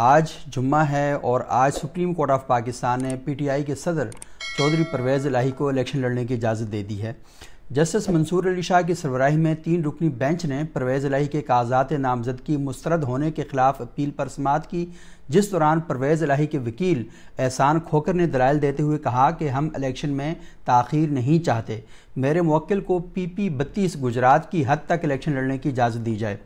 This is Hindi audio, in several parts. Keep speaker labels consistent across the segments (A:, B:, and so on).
A: आज जुम्मा है और आज सुप्रीम कोर्ट ऑफ पाकिस्तान ने पीटीआई के सदर चौधरी परवेज़ लाही को इलेक्शन लड़ने की इजाज़त दे दी है जस्टिस मंसूर अली शाह की सरबराही में तीन रुकनी बेंच ने परवेज़ लाही के कागजात नामजदगी मुस्तरद होने के खिलाफ अपील पर समात की जिस दौरान परवेज़ लाही के वकील एहसान खोकर ने दलाइल देते हुए कहा कि हम इलेक्शन में तखिर नहीं चाहते मेरे मौक्ल को पी पी बत्तीस गुजरात की हद तक इलेक्शन लड़ने की इजाज़त दी जाए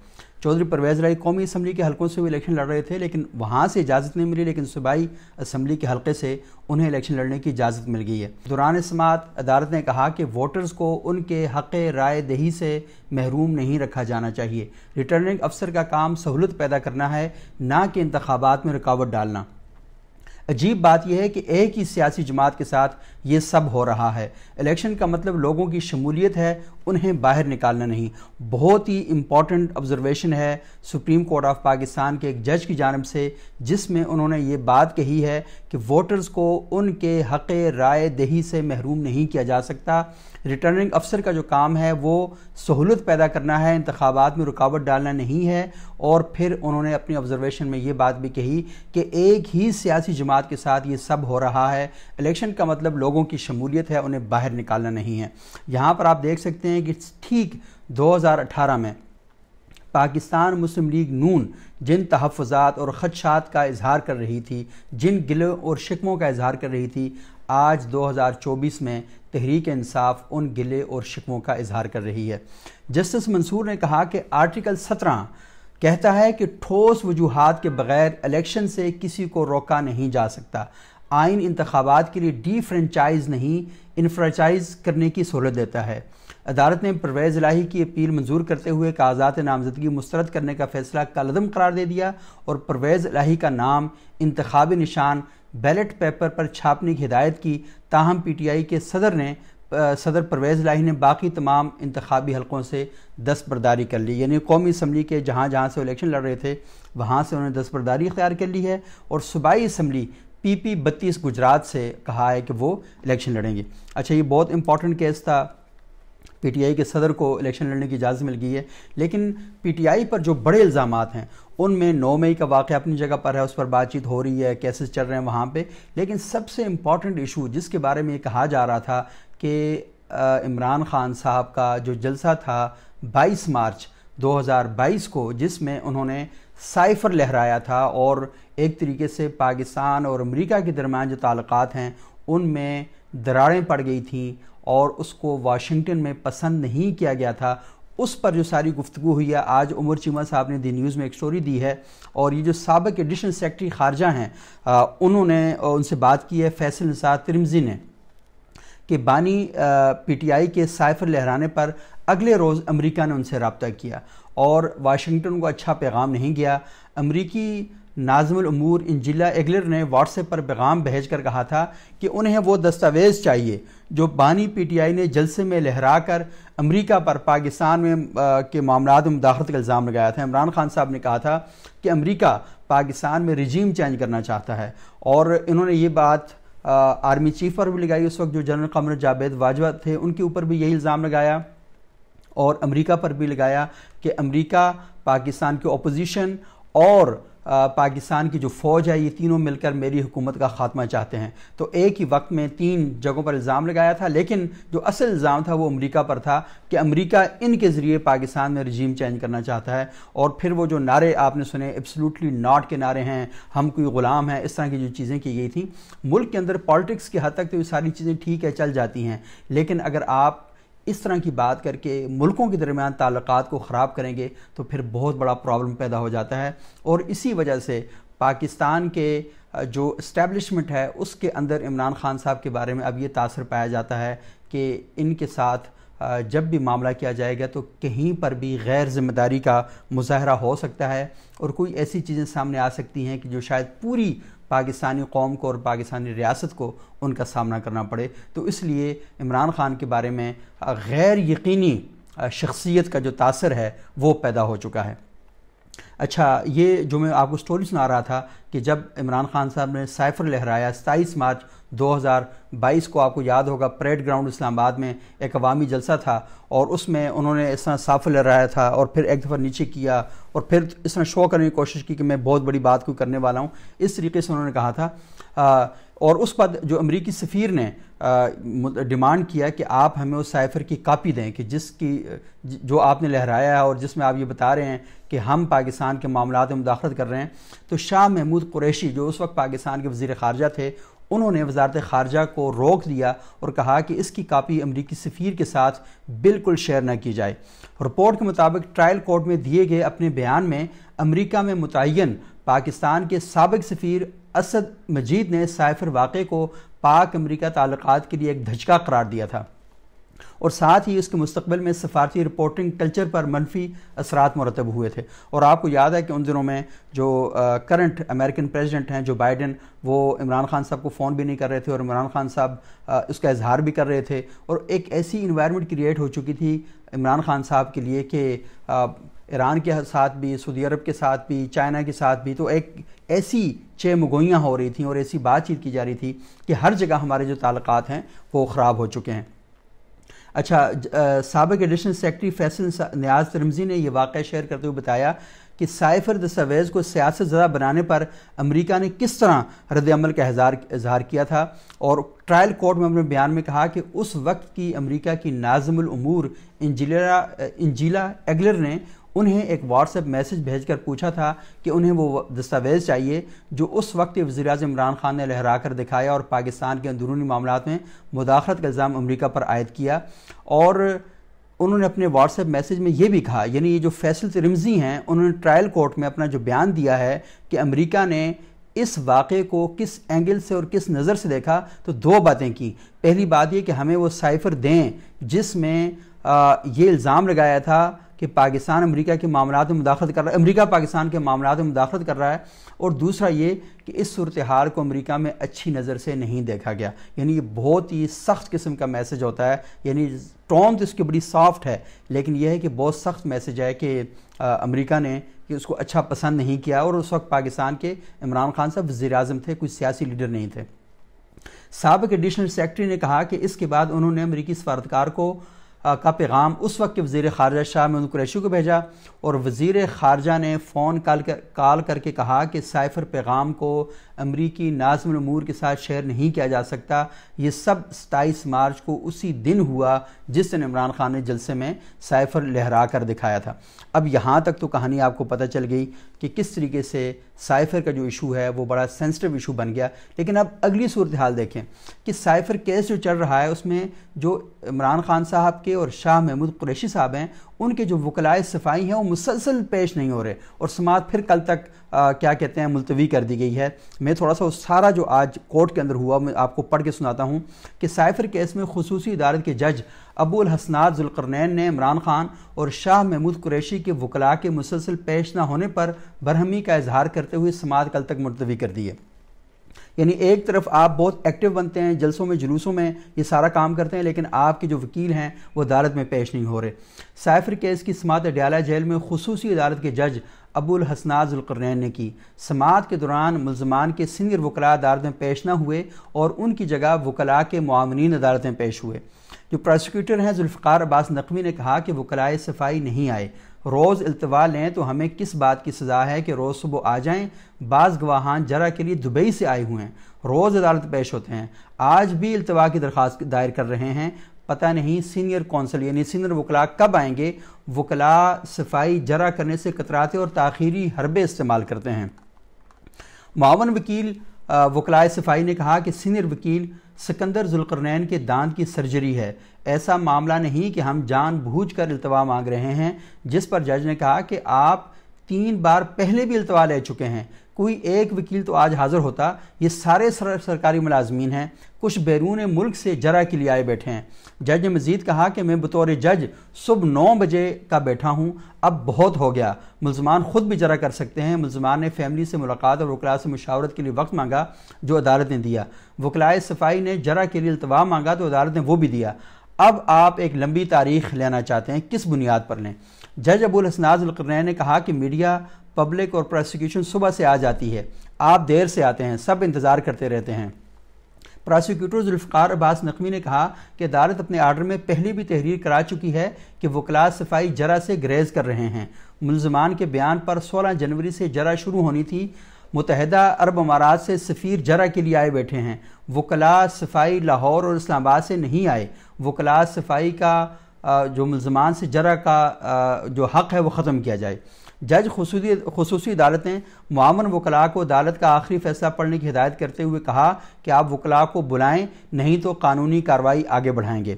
A: चौधरी परवेज राय कौमी असम्बली के हलकों से वो इलेक्शन लड़ रहे थे लेकिन वहाँ से इजाज़त नहीं मिली लेकिन सूबाई असम्बली के हलके से उन्हें इलेक्शन लड़ने की इजाज़त मिल गई है दौरान समात अदालत ने कहा कि वोटर्स को उनके हक़ राय दही से महरूम नहीं रखा जाना चाहिए रिटर्निंग अफसर का काम सहूलत पैदा करना है ना कि इंतबात में रुकावट डालना अजीब बात यह है कि एक ही सियासी जमात के साथ ये सब हो रहा है इलेक्शन का मतलब लोगों की शमूलियत है उन्हें बाहर निकालना नहीं बहुत ही इम्पॉर्टेंट ऑब्जर्वेशन है सुप्रीम कोर्ट ऑफ पाकिस्तान के एक जज की जानब से जिसमें उन्होंने ये बात कही है कि वोटर्स को उनके हक़ राय दही से महरूम नहीं किया जा सकता रिटर्निंग अफसर का जो काम है वो सहूलत पैदा करना है इंतबात में रुकावट डालना नहीं है और फिर उन्होंने अपनी ऑब्जर्वेशन में ये बात भी कही कि एक ही सियासी जमात के साथ ये सब हो रहा है इलेक्शन का मतलब लोगों की शमूलियत है उन्हें बाहर निकालना नहीं है यहाँ पर आप देख सकते हैं हैं कि ठीक 2018 में पाकिस्तान मुस्लिम लीग नून जिन तहफ़ात और खदशात का इजहार कर रही थी जिन गिलों और शिकमों का इजहार कर रही थी आज 2024 में तहरीक इंसाफ उन गिले और शिकमों का इजहार कर रही है जस्टिस मंसूर ने कहा कि आर्टिकल 17 कहता है कि ठोस वजूहत के बगैर इलेक्शन से किसी को रोका नहीं जा सकता आइन इंतबात के लिए डी फ्रेंचाइज नहीं इनफ्राचाइज करने की सहूलत देता है अदालत ने परवेज़ लाही की अपील मंजूर करते हुए कागजात नामजदगी मुस्रद करने का फैसला कलदम करार दे दिया और परवेज़ लाही का नाम इंतबी निशान बैलेट पेपर पर छापने की हिदायत की ताहम पी टी आई के सदर ने सदर परवेज़ लाही ने बाकी तमाम इंतबी हलकों से दस्तबरदारी कर ली यानी कौमी इसम्बली के जहाँ जहाँ से इलेक्शन लड़ रहे थे वहाँ से उन्होंने दस्तबरदारी इख्तियार कर ली है और सूबाई इसम्बली पी पी बत्तीस गुजरात से कहा है कि वो इलेक्शन लड़ेंगे अच्छा ये बहुत इंपॉर्टेंट केस था पीटीआई के सदर को इलेक्शन लड़ने की इजाज़त मिल गई है लेकिन पीटीआई पर जो बड़े इल्ज़ाम हैं उनमें नौ मई का वाक़ अपनी जगह पर है उस पर बातचीत हो रही है केसेस चल रहे हैं वहाँ पे लेकिन सबसे इम्पॉर्टेंट इशू जिसके बारे में कहा जा रहा था कि इमरान ख़ान साहब का जो जलसा था बाईस मार्च 2022 को जिसमें उन्होंने साइफर लहराया था और एक तरीके से पाकिस्तान और अमेरिका के दरमियान जो ताल्लुकात हैं उनमें दरारें पड़ गई थी और उसको वाशिंगटन में पसंद नहीं किया गया था उस पर जो सारी गुफ्तु हुई है आज उमर चीमा साहब ने दी न्यूज़ में एक स्टोरी दी है और ये जो सबक एडिशनल सेक्रेटरी खारजा हैं उन्होंने उनसे बात की है फैसल निसार तिरमजी ने कि बानी पीटीआई के साइफर लहराने पर अगले रोज़ अमेरिका ने उनसे रबता किया और वाशिंगटन को अच्छा पैगाम नहीं गया अमरीकी नाजमूर इंजिला एगलर ने व्हाट्सएप पर पैगाम भेज कर कहा था कि उन्हें वो दस्तावेज़ चाहिए जो बानी पीटीआई ने जलसे में लहराकर अमेरिका पर पाकिस्तान में आ, के मामला में मुदाखलत का इल्ज़ाम लगाया था इमरान खान साहब ने कहा था कि अमेरिका पाकिस्तान में रिजीम चेंज करना चाहता है और इन्होंने ये बात आ, आर्मी चीफ पर भी लगाई उस वक्त जो जनरल कमर जावेद वाजवा थे उनके ऊपर भी यही इल्ज़ाम लगाया और अमेरिका पर भी लगाया कि अमेरिका पाकिस्तान के अपोजिशन और पाकिस्तान की जो फ़ौज है ये तीनों मिलकर मेरी हुकूमत का खात्मा चाहते हैं तो एक ही वक्त में तीन जगहों पर इल्ज़ाम लगाया था लेकिन जो असल इल्ज़ाम था वो अमेरिका पर था कि अमेरिका इनके ज़रिए पाकिस्तान में रजीम चेंज करना चाहता है और फिर वो जो नारे आपने सुने एब्सोल्युटली नॉट के नारे हैं हम कोई ग़ुलाम हैं इस तरह की जो चीज़ें की गई थी मुल्क के अंदर पॉलिटिक्स की हद तक तो ये सारी चीज़ें ठीक है चल जाती हैं लेकिन अगर आप इस तरह की बात करके मुल्कों के दरमियान ताल्लुक को ख़राब करेंगे तो फिर बहुत बड़ा प्रॉब्लम पैदा हो जाता है और इसी वजह से पाकिस्तान के जो इस्टेबलिशमेंट है उसके अंदर इमरान खान साहब के बारे में अब ये तासर पाया जाता है कि इनके साथ जब भी मामला किया जाएगा तो कहीं पर भी गैर जिम्मेदारी का मुजाहरा हो सकता है और कोई ऐसी चीज़ें सामने आ सकती हैं कि जो शायद पूरी पाकिस्तानी कौम को और पाकिस्तानी रियासत को उनका सामना करना पड़े तो इसलिए इमरान ख़ान के बारे में गैर यकीनी शख्सियत का जो तासर है वो पैदा हो चुका है अच्छा ये जो मैं आपको स्टोरी सुना रहा था कि जब इमरान खान साहब ने साइफर लहराया सताईस मार्च 2022 को आपको याद होगा परेड ग्राउंड इस्लामाबाद में एक अवामी जलसा था और उसमें उन्होंने इस तरह साफर लहराया था और फिर एक दफ़ा नीचे किया और फिर इसने शो करने की कोशिश की कि मैं बहुत बड़ी बात क्यों करने वाला हूँ इस तरीके से उन्होंने कहा था आ, और उस बाद जो अमरीकी सफ़ीर ने डिमांड किया कि आप हमें उस साइफ़र की कापी दें कि जिसकी जो आपने लहराया है और जिसमें आप ये बता रहे हैं कि हम पाकिस्तान के मामला में मुदाखलत कर रहे हैं तो शाह महमूद कुरैशी जो उस वक्त पाकिस्तान के वजीर खारजा थे उन्होंने वजारत खारजा को रोक दिया और कहा कि इसकी कापी अमरीकी सफ़ीर के साथ बिल्कुल शेयर न की जाए रिपोर्ट के मुताबिक ट्रायल कोर्ट में दिए गए अपने बयान में अमरीका में मुतन पाकिस्तान के सबक सफ़ीर असद मजीद ने साइफर वाक़े को पाक अमरीका तल्लत के लिए एक धचका करार दिया था और साथ ही इसके मुस्तबिल में सफारती रिपोर्टिंग कल्चर पर मनफी असरात मरतब हुए थे और आपको याद है कि उन दिनों में जो करंट अमेरिकन प्रेसिडेंट हैं जो बाइडन वो इमरान खान साहब को फ़ोन भी नहीं कर रहे थे और इमरान खान साहब उसका इजहार भी कर रहे थे और एक ऐसी इन्वायरमेंट क्रिएट हो चुकी थी इमरान खान साहब के लिए कि ईरान के साथ भी सऊदी अरब के साथ भी चाइना के साथ भी तो एक ऐसी मगोइयाँ हो रही थी और ऐसी बातचीत की जा रही थी कि हर जगह हमारे जो ताल्लुक हैं वो ख़राब हो चुके हैं अच्छा सबक एडिशनल सेक्रेटरी फैसल न्याज तरमजी ने यह वाक़ शेयर करते हुए बताया कि साइफर दस्तावेज़ को सियासत ज़दा बनाने पर अमरीका ने किस तरह रद्दमल का इजहार किया था और ट्रायल कोर्ट में अपने बयान में कहा कि उस वक्त की अमरीका की नाजमूर इंजीला इंजीला एगलर ने उन्हें एक व्हाट्सएप मैसेज भेजकर पूछा था कि उन्हें वो दस्तावेज़ चाहिए जो उस वक्त वजी अजम इमरान खान ने लहरा कर दिखाया और पाकिस्तान के अंदरूनी मामला में मुदाखलत का इल्ज़ाम अमरीका पर आयद किया और उन्होंने अपने व्हाट्सएप मैसेज में ये भी कहा यानी ये जो फैसल रिमजी हैं उन्होंने ट्रायल कोर्ट में अपना जो बयान दिया है कि अमरीका ने इस वाक़े को किस एंगल से और किस नज़र से देखा तो दो बातें की पहली बात ये कि हमें वो साइफ़र दें जिसमें ये इल्ज़ाम लगाया था कि पाकिस्तान अमेरिका के मामला में मुदाखलत कर रहा है अमेरिका पाकिस्तान के मामला में मुदाखलत कर रहा है और दूसरा ये कि इस सूरत हाल को अमेरिका में अच्छी नज़र से नहीं देखा गया यानी ये बहुत ही सख्त किस्म का मैसेज होता है यानी टॉम तो इसकी बड़ी सॉफ्ट है लेकिन यह है कि बहुत सख्त मैसेज है कि अमेरिका ने कि उसको अच्छा पसंद नहीं किया और उस वक्त पाकिस्तान के इमरान खान साहब वज़ी अजम थे कोई सियासी लीडर नहीं थे सबक एडिशनल सेक्रेटरी ने कहा कि इसके बाद उन्होंने अमरीकी सफारतकार को का पैगाम उस वक्त के वजीर खारजा शाह में कुरैशी को भेजा और वजीर खारजा ने फ़ोन कॉल कर, कॉल करके कहा कि साइफर पैगाम को अमरीकी नाजमूर के साथ शेयर नहीं किया जा सकता ये सब सताईस मार्च को उसी दिन हुआ जिस दिन इमरान खान ने जलसे में साइफर लहरा कर दिखाया था अब यहाँ तक तो कहानी आपको पता चल गई कि किस तरीके से साइफर का जो इशू है वो बड़ा सेंसिटिव इशू बन गया लेकिन अब अगली सूरत हाल देखें कि साइफर केस जो चल रहा है उसमें जो इमरान खान साहब के के और शाह महमूद कुरैशी साहब हैं उनके जो वकलाए सफाई हैं वो मुसलसल पेश नहीं हो रहे और समात फिर कल तक आ, क्या कहते हैं मुलतवी कर दी गई है मैं थोड़ा सा उस सारा जो आज कोर्ट के अंदर हुआ मैं आपको पढ़ के सुनाता हूँ कि साइफर केस में खसूस इदारत के जज अबुल हसनात जुलकरनैन ने इमरान खान और शाह महमूद कुरैशी के वकला के मुसलसल पेश ना होने पर बरहमी का इजहार करते हुए समात कल तक मुलतवी कर दी है यानी एक तरफ आप बहुत एक्टिव बनते हैं जलसों में जुलूसों में ये सारा काम करते हैं लेकिन आपके जो वकील हैं वो अदालत में पेश नहीं हो रहे साइफर केस की समात अडयाला जेल में खसूसी अदालत के जज अबुल हसनाजुलकरनैन ने की समात के दौरान मुलजमान के सीनियर वकला अदालत में पेश ना हुए और उनकी जगह वकला के मामिन अदालत में पेश हुए जो प्रोसिक्यूटर हैं जुल्फ़ार अब्बास नकवी ने कहा कि वकलाए सफाई नहीं आए रोज़ अल्तवा लें तो हमें किस बात की सज़ा है कि रोज़ सुबह आ जाएं बाज़ गवाहान जरा के लिए दुबई से आए हुए हैं रोज़ अदालत पेश होते हैं आज भी अल्तवा की दरख्वास्त दायर कर रहे हैं पता नहीं सीनियर कौंसल यानी सीनियर वकला कब आएंगे वकला सफाई जरा करने से कतराते और ताखीरी हरबे इस्तेमाल करते हैं मावन वकील वकलाए सफाई ने कहा कि सीनियर वकील सिकंदर जुलकरनैन के दांत की सर्जरी है ऐसा मामला नहीं कि हम जान कर अल्तवा मांग रहे हैं जिस पर जज ने कहा कि आप तीन बार पहले भी अल्तवा ले चुके हैं कोई एक वकील तो आज हाज़िर होता ये सारे सर, सरकारी मुलाजमीन हैं कुछ बैरून मुल्क से जरा के लिए आए बैठे हैं जज ने मज़ीद कहा कि मैं बतौर जज सुबह नौ बजे का बैठा हूँ अब बहुत हो गया मुलजमान ख़ुद भी जरा कर सकते हैं मुलजमान ने फैमिली से मुलाकात और वकला से मुशावरत के लिए वक्त मांगा जो अदालत ने दिया वकलाए सफाई ने जरा के लिए अल्तवा मांगा तो अदालत ने वो भी दिया अब आप एक लंबी तारीख लेना चाहते हैं किस बुनियाद पर लें जज अबुल ने कहा कि मीडिया पब्लिक और प्रोसिक्यूशन सुबह से आ जाती है आप देर से आते हैं सब इंतज़ार करते रहते हैं प्रोसिक्यूटर जुल्फ़ार अब्बास नकवी ने कहा कि अदालत अपने आर्डर में पहले भी तहरीर करा चुकी है कि वकला सफाई जरा से ग्रेज कर रहे हैं मुलजमान के बयान पर 16 जनवरी से जरा शुरू होनी थी मुतहदा अरब अमारात से सफ़ीर जरा के लिए आए बैठे हैं वकला सफाई लाहौर और इस्लामाबाद से नहीं आए वकला सफाई का जो मुलजमान से जरा का जो हक़ है वो ख़त्म किया जाए जज खसूसी अदालत ने मामन वकला को अदालत का आखिरी फैसला पढ़ने की हिदायत करते हुए कहा कि आप वकला को बुलाएं नहीं तो कानूनी कार्रवाई आगे बढ़ाएंगे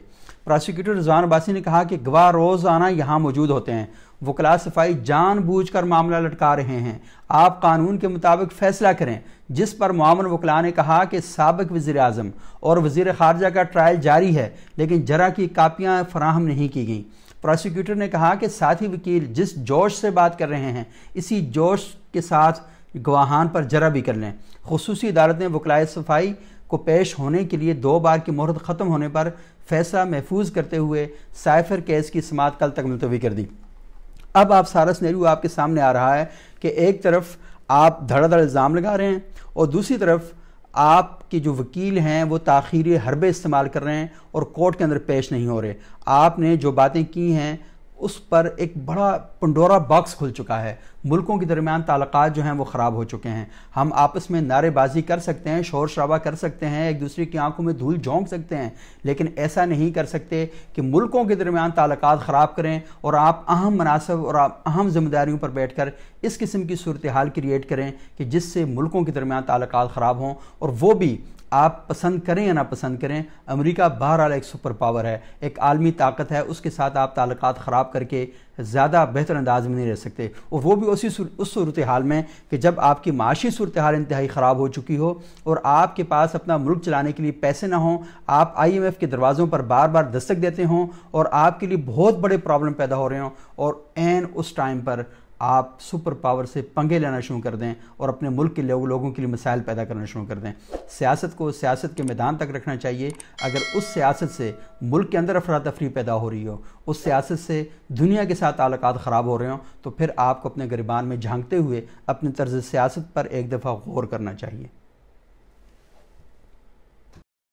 A: प्रोसिक्यूटर रिजवान अब्बासी ने कहा कि गवाह रोज़ाना यहाँ मौजूद होते हैं वकला सफाई जानबूझकर मामला लटका रहे हैं आप कानून के मुताबिक फैसला करें जिस पर मामन वकला ने कहा कि सबक वज़ी अजम और वजीर खारजा का ट्रायल जारी है लेकिन जरा की कापियाँ फराहम नहीं की गई प्रोसिक्यूटर ने कहा कि साथ ही वकील जिस जोश से बात कर रहे हैं इसी जोश के साथ गवाहान पर जरा भी कर लें खसूस अदालत ने वकलाय सफाई को पेश होने के लिए दो बार की मोहरत ख़त्म होने पर फैसला महफूज करते हुए साइफर केस की समात कल तक मुलतवी कर दी अब आप सारस नेहरू आपके सामने आ रहा है कि एक तरफ आप धड़ाधड़ इल्ज़ाम लगा रहे हैं और दूसरी तरफ आपके जो वकील हैं वो ताखीरी हरबे इस्तेमाल कर रहे हैं और कोर्ट के अंदर पेश नहीं हो रहे आपने जो बातें की हैं उस पर एक बड़ा पंडोरा बॉक्स खुल चुका है मुल्कों के दरमियान ताल्लुक जो हैं वो ख़राब हो चुके हैं हम आपस में नारेबाजी कर सकते हैं शोर शराबा कर सकते हैं एक दूसरे की आंखों में धूल झोंक सकते हैं लेकिन ऐसा नहीं कर सकते कि मुल्कों के दरमियान ताल्लुक ख़राब करें और आप अहम मनासब और आप अहम जिम्मेदारियों पर बैठ कर इस किस्म की सूरत हाल क्रिएट करें कि जिससे मुल्कों के दरमियान ताल्लुक ख़राब हों और वो भी आप पसंद करें या ना पसंद करें अमेरिका बहरहाल एक सुपर पावर है एक आलमी ताकत है उसके साथ आप ताल्लुक ख़राब करके ज़्यादा बेहतर अंदाज में नहीं रह सकते और वो भी उसी उस सूरत हाल में कि जब आपकी माशी सूरत हाल इंतहाई ख़राब हो चुकी हो और आपके पास अपना मुल्क चलाने के लिए पैसे ना हों आप आई एम एफ़ के दरवाज़ों पर बार बार दस्तक देते हों और आपके लिए बहुत बड़े प्रॉब्लम पैदा हो रहे हों और एन उस टाइम पर आप सुपर पावर से पंगे लेना शुरू कर दें और अपने मुल्क के लोग लोगों के लिए मिसाइल पैदा करना शुरू कर दें सियासत को सियासत के मैदान तक रखना चाहिए अगर उस सियासत से मुल्क के अंदर अफरा तफरी पैदा हो रही हो उस सियासत से दुनिया के साथ ताल्लुक ख़राब हो रहे हों तो फिर आपको अपने गरीबान में झांकते हुए अपने तर्ज सियासत पर एक दफ़ा गौर करना चाहिए